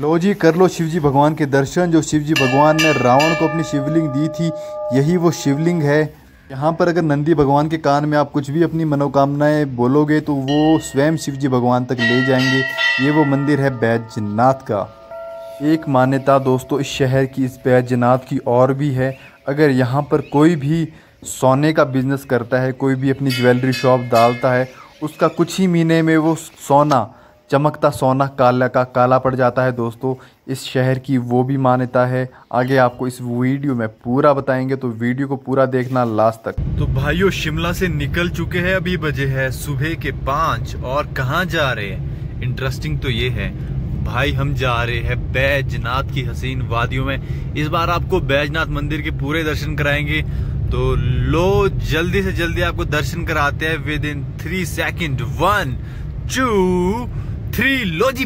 लो जी कर लो शिव जी भगवान के दर्शन जो शिव जी भगवान ने रावण को अपनी शिवलिंग दी थी यही वो शिवलिंग है यहाँ पर अगर नंदी भगवान के कान में आप कुछ भी अपनी मनोकामनाएं बोलोगे तो वो स्वयं शिव जी भगवान तक ले जाएंगे ये वो मंदिर है बैजनाथ का एक मान्यता दोस्तों इस शहर की इस बैजनाथ की और भी है अगर यहाँ पर कोई भी सोने का बिजनेस करता है कोई भी अपनी ज्वेलरी शॉप डालता है उसका कुछ ही महीने में वो सोना चमकता सोना काला का काला पड़ जाता है दोस्तों इस शहर की वो भी मान्यता है आगे आपको इस वीडियो में पूरा बताएंगे तो वीडियो को पूरा देखना लास्ट तक तो भाइयों शिमला से निकल चुके हैं अभी बजे है सुबह के पांच और कहाँ जा रहे हैं इंटरेस्टिंग तो ये है भाई हम जा रहे हैं बैजनाथ की हसीन वादियों में इस बार आपको बैजनाथ मंदिर के पूरे दर्शन कराएंगे तो लो जल्दी से जल्दी आपको दर्शन कराते हैं within three second one two three लोजी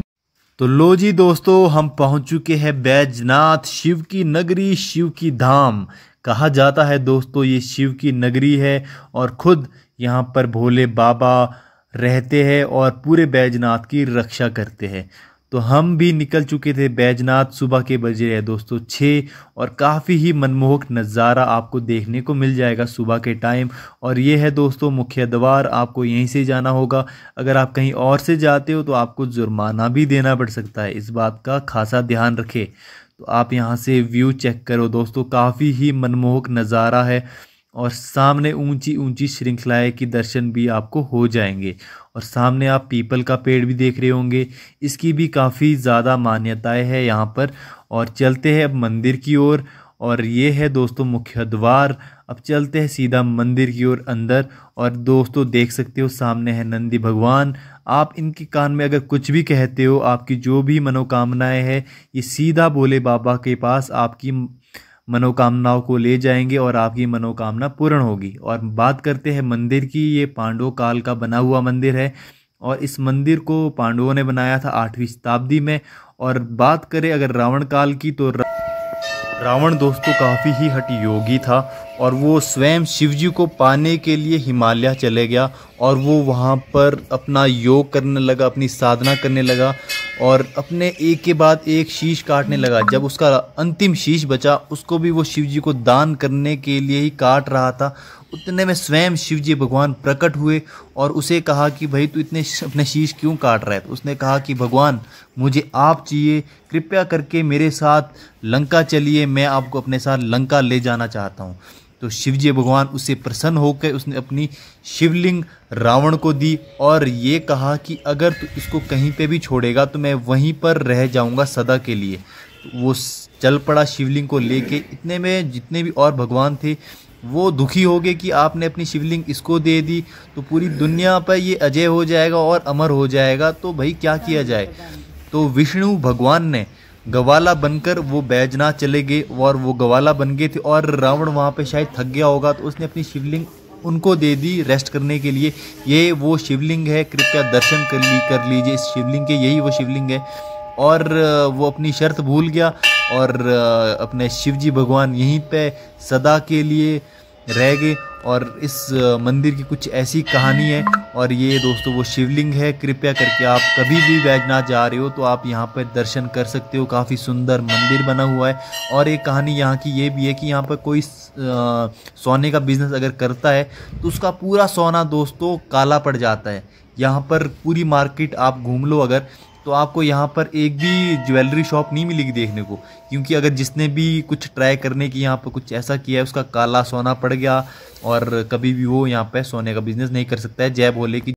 तो लो जी दोस्तों हम पहुंच चुके हैं बैजनाथ शिव की नगरी शिव की धाम कहा जाता है दोस्तों ये शिव की नगरी है और खुद यहाँ पर भोले बाबा रहते हैं और पूरे बैजनाथ की रक्षा करते हैं तो हम भी निकल चुके थे बैजनाथ सुबह के बजे रहे दोस्तों छः और काफ़ी ही मनमोहक नज़ारा आपको देखने को मिल जाएगा सुबह के टाइम और ये है दोस्तों मुख्य द्वार आपको यहीं से जाना होगा अगर आप कहीं और से जाते हो तो आपको जुर्माना भी देना पड़ सकता है इस बात का खासा ध्यान रखें तो आप यहाँ से व्यू चेक करो दोस्तों काफ़ी ही मनमोहक नज़ारा है और सामने ऊंची ऊंची श्रृंखलाएँ के दर्शन भी आपको हो जाएंगे और सामने आप पीपल का पेड़ भी देख रहे होंगे इसकी भी काफ़ी ज़्यादा मान्यताएं है यहाँ पर और चलते हैं अब मंदिर की ओर और ये है दोस्तों मुख्य द्वार अब चलते हैं सीधा मंदिर की ओर अंदर और दोस्तों देख सकते हो सामने है नंदी भगवान आप इनके कान में अगर कुछ भी कहते हो आपकी जो भी मनोकामनाएँ हैं ये सीधा भोले बाबा के पास आपकी मनोकामनाओं को ले जाएंगे और आपकी मनोकामना पूर्ण होगी और बात करते हैं मंदिर की ये पांडव काल का बना हुआ मंदिर है और इस मंदिर को पांडवों ने बनाया था आठवीं शताब्दी में और बात करें अगर रावण काल की तो रावण दोस्तों काफ़ी ही हट योगी था और वो स्वयं शिवजी को पाने के लिए हिमालय चले गया और वो वहाँ पर अपना योग करने लगा अपनी साधना करने लगा और अपने एक के बाद एक शीश काटने लगा जब उसका अंतिम शीश बचा उसको भी वो शिव जी को दान करने के लिए ही काट रहा था उतने में स्वयं शिव जी भगवान प्रकट हुए और उसे कहा कि भाई तू इतने अपने शीश क्यों काट रहा है तो उसने कहा कि भगवान मुझे आप चाहिए कृपया करके मेरे साथ लंका चलिए मैं आपको अपने साथ लंका ले जाना चाहता हूँ तो शिवजी भगवान उससे प्रसन्न होकर उसने अपनी शिवलिंग रावण को दी और ये कहा कि अगर तू इसको कहीं पे भी छोड़ेगा तो मैं वहीं पर रह जाऊंगा सदा के लिए तो वो चल पड़ा शिवलिंग को लेके इतने में जितने भी और भगवान थे वो दुखी हो गए कि आपने अपनी शिवलिंग इसको दे दी तो पूरी दुनिया पर ये अजय हो जाएगा और अमर हो जाएगा तो भाई क्या किया जाए तो विष्णु भगवान ने गवाला बनकर वो बैजनाथ चले गए और वो गवाला बन गए थे और रावण वहाँ पे शायद थक गया होगा तो उसने अपनी शिवलिंग उनको दे दी रेस्ट करने के लिए ये वो शिवलिंग है कृपया दर्शन कर ली कर लीजिए इस शिवलिंग के यही वो शिवलिंग है और वो अपनी शर्त भूल गया और अपने शिव जी भगवान यहीं पे सदा के लिए रह गए और इस मंदिर की कुछ ऐसी कहानी है और ये दोस्तों वो शिवलिंग है कृपया करके आप कभी भी बैजनाथ जा रहे हो तो आप यहाँ पर दर्शन कर सकते हो काफ़ी सुंदर मंदिर बना हुआ है और एक कहानी यहाँ की ये भी है कि यहाँ पर कोई सोने का बिज़नेस अगर करता है तो उसका पूरा सोना दोस्तों काला पड़ जाता है यहाँ पर पूरी मार्केट आप घूम लो अगर तो आपको यहाँ पर एक भी ज्वेलरी शॉप नहीं मिलेगी देखने को क्योंकि अगर जिसने भी कुछ ट्राई करने की यहाँ पर कुछ ऐसा किया है उसका काला सोना पड़ गया और कभी भी वो यहाँ पर सोने का बिजनेस नहीं कर सकता है जय बोले कि